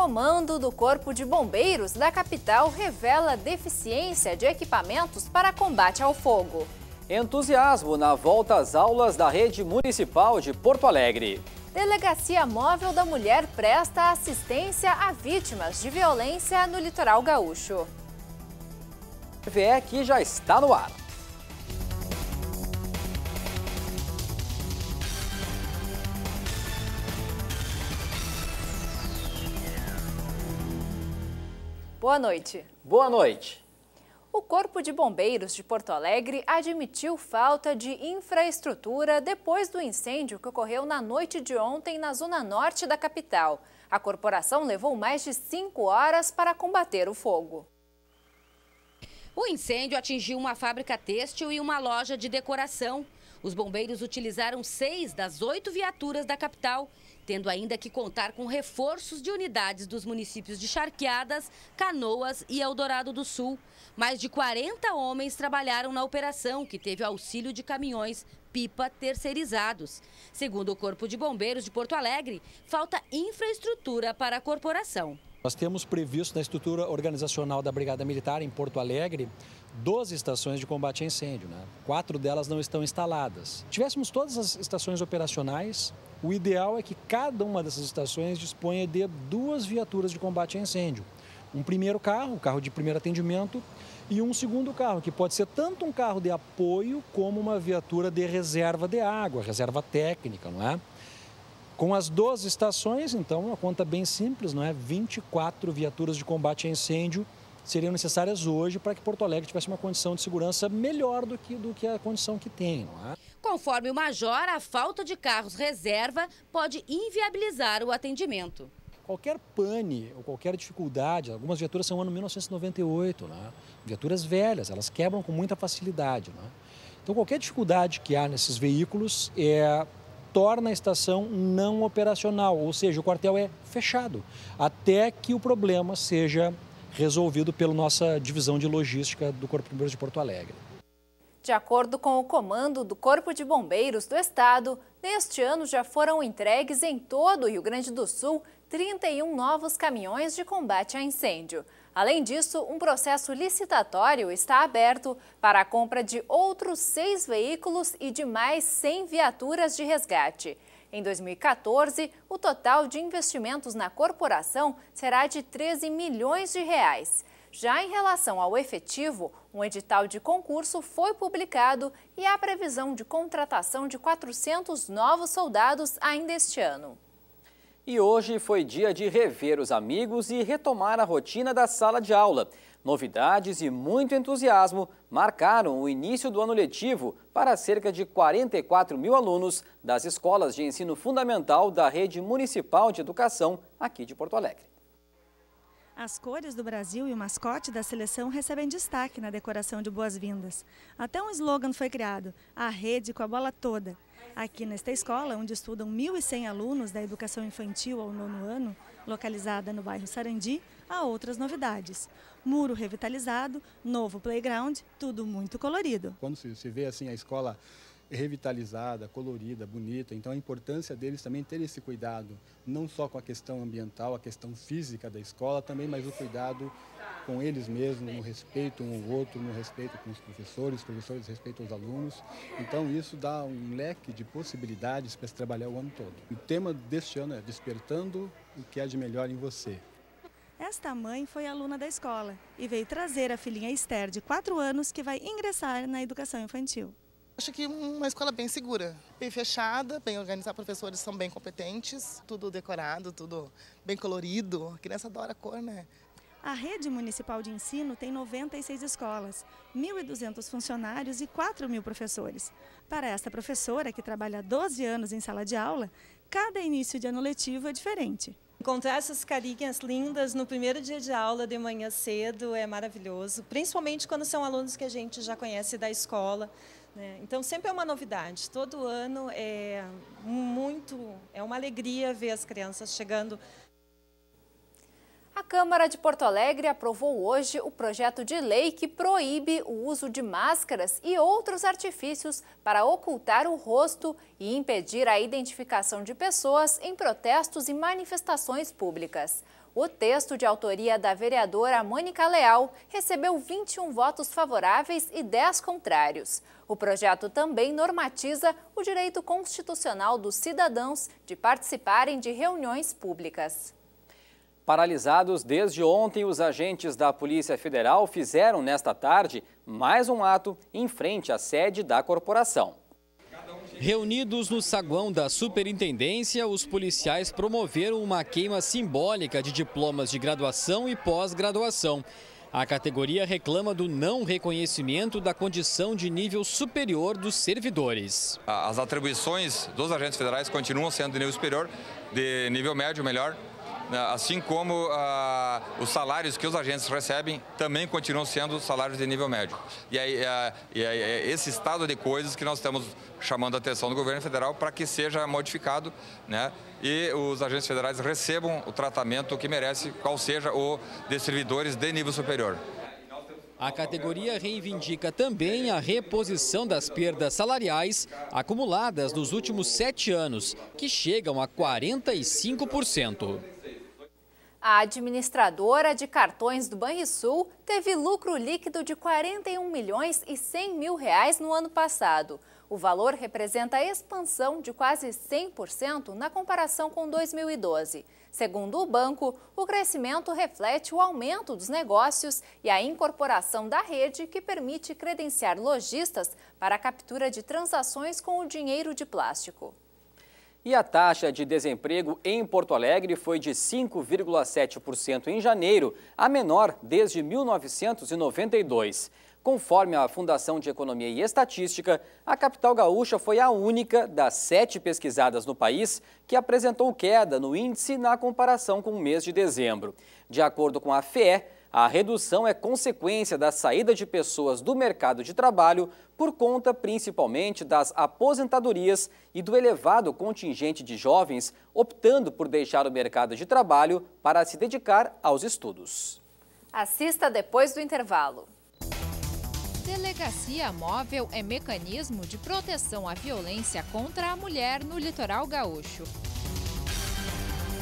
comando do Corpo de Bombeiros da capital revela deficiência de equipamentos para combate ao fogo. Entusiasmo na volta às aulas da rede municipal de Porto Alegre. Delegacia Móvel da Mulher presta assistência a vítimas de violência no litoral gaúcho. TVE que já está no ar. Boa noite. Boa noite. O Corpo de Bombeiros de Porto Alegre admitiu falta de infraestrutura depois do incêndio que ocorreu na noite de ontem na zona norte da capital. A corporação levou mais de cinco horas para combater o fogo. O incêndio atingiu uma fábrica têxtil e uma loja de decoração. Os bombeiros utilizaram seis das oito viaturas da capital, tendo ainda que contar com reforços de unidades dos municípios de Charqueadas, Canoas e Eldorado do Sul. Mais de 40 homens trabalharam na operação, que teve auxílio de caminhões pipa terceirizados. Segundo o Corpo de Bombeiros de Porto Alegre, falta infraestrutura para a corporação. Nós temos previsto na estrutura organizacional da Brigada Militar em Porto Alegre 12 estações de combate a incêndio. Né? Quatro delas não estão instaladas. Tivéssemos todas as estações operacionais, o ideal é que cada uma dessas estações disponha de duas viaturas de combate a incêndio. Um primeiro carro, carro de primeiro atendimento, e um segundo carro, que pode ser tanto um carro de apoio como uma viatura de reserva de água, reserva técnica, não é? Com as 12 estações, então, uma conta bem simples, não é? 24 viaturas de combate a incêndio seriam necessárias hoje para que Porto Alegre tivesse uma condição de segurança melhor do que, do que a condição que tem, não é? Conforme o Major, a falta de carros reserva pode inviabilizar o atendimento. Qualquer pane ou qualquer dificuldade, algumas viaturas são ano 1998, né? viaturas velhas, elas quebram com muita facilidade. Né? Então, qualquer dificuldade que há nesses veículos é torna a estação não operacional, ou seja, o quartel é fechado, até que o problema seja resolvido pela nossa divisão de logística do Corpo de Bombeiros de Porto Alegre. De acordo com o comando do Corpo de Bombeiros do Estado, neste ano já foram entregues em todo o Rio Grande do Sul 31 novos caminhões de combate a incêndio. Além disso, um processo licitatório está aberto para a compra de outros seis veículos e de mais 100 viaturas de resgate. Em 2014, o total de investimentos na corporação será de 13 milhões de reais. Já em relação ao efetivo, um edital de concurso foi publicado e há previsão de contratação de 400 novos soldados ainda este ano. E hoje foi dia de rever os amigos e retomar a rotina da sala de aula. Novidades e muito entusiasmo marcaram o início do ano letivo para cerca de 44 mil alunos das escolas de ensino fundamental da Rede Municipal de Educação aqui de Porto Alegre. As cores do Brasil e o mascote da seleção recebem destaque na decoração de boas-vindas. Até um slogan foi criado: a rede com a bola toda. Aqui nesta escola, onde estudam 1.100 alunos da educação infantil ao nono ano, localizada no bairro Sarandi, há outras novidades. Muro revitalizado, novo playground, tudo muito colorido. Quando se vê assim a escola revitalizada, colorida, bonita. Então a importância deles também ter esse cuidado, não só com a questão ambiental, a questão física da escola também, mas o cuidado com eles mesmos, no respeito um ao outro, no respeito com os professores, os professores respeitam os alunos. Então isso dá um leque de possibilidades para se trabalhar o ano todo. O tema deste ano é Despertando o que há de melhor em você. Esta mãe foi aluna da escola e veio trazer a filhinha Esther, de 4 anos, que vai ingressar na educação infantil. Acho que uma escola bem segura, bem fechada, bem organizada, professores são bem competentes, tudo decorado, tudo bem colorido. A criança adora a cor, né? A rede municipal de ensino tem 96 escolas, 1.200 funcionários e 4.000 professores. Para esta professora, que trabalha 12 anos em sala de aula, cada início de ano letivo é diferente. Encontrar essas carinhas lindas no primeiro dia de aula de manhã cedo é maravilhoso, principalmente quando são alunos que a gente já conhece da escola, né? Então sempre é uma novidade. Todo ano é muito, é uma alegria ver as crianças chegando. A Câmara de Porto Alegre aprovou hoje o projeto de lei que proíbe o uso de máscaras e outros artifícios para ocultar o rosto e impedir a identificação de pessoas em protestos e manifestações públicas. O texto de autoria da vereadora Mônica Leal recebeu 21 votos favoráveis e 10 contrários. O projeto também normatiza o direito constitucional dos cidadãos de participarem de reuniões públicas. Paralisados desde ontem, os agentes da Polícia Federal fizeram nesta tarde mais um ato em frente à sede da corporação. Reunidos no saguão da superintendência, os policiais promoveram uma queima simbólica de diplomas de graduação e pós-graduação. A categoria reclama do não reconhecimento da condição de nível superior dos servidores. As atribuições dos agentes federais continuam sendo de nível superior, de nível médio, melhor, né, assim como ah, os salários que os agentes recebem também continuam sendo salários de nível médio. Ah, e aí, é esse estado de coisas que nós estamos chamando a atenção do governo federal para que seja modificado né, e os agentes federais recebam o tratamento que merece, qual seja o de servidores de nível superior. A categoria reivindica também a reposição das perdas salariais acumuladas nos últimos sete anos, que chegam a 45%. A administradora de cartões do Banrisul teve lucro líquido de 41 milhões e 100 mil reais no ano passado. O valor representa a expansão de quase 100% na comparação com 2012. Segundo o banco, o crescimento reflete o aumento dos negócios e a incorporação da rede que permite credenciar lojistas para a captura de transações com o dinheiro de plástico. E a taxa de desemprego em Porto Alegre foi de 5,7% em janeiro, a menor desde 1992. Conforme a Fundação de Economia e Estatística, a capital gaúcha foi a única das sete pesquisadas no país que apresentou queda no índice na comparação com o mês de dezembro. De acordo com a FEE, a redução é consequência da saída de pessoas do mercado de trabalho por conta principalmente das aposentadorias e do elevado contingente de jovens optando por deixar o mercado de trabalho para se dedicar aos estudos. Assista depois do intervalo. Delegacia móvel é mecanismo de proteção à violência contra a mulher no litoral gaúcho.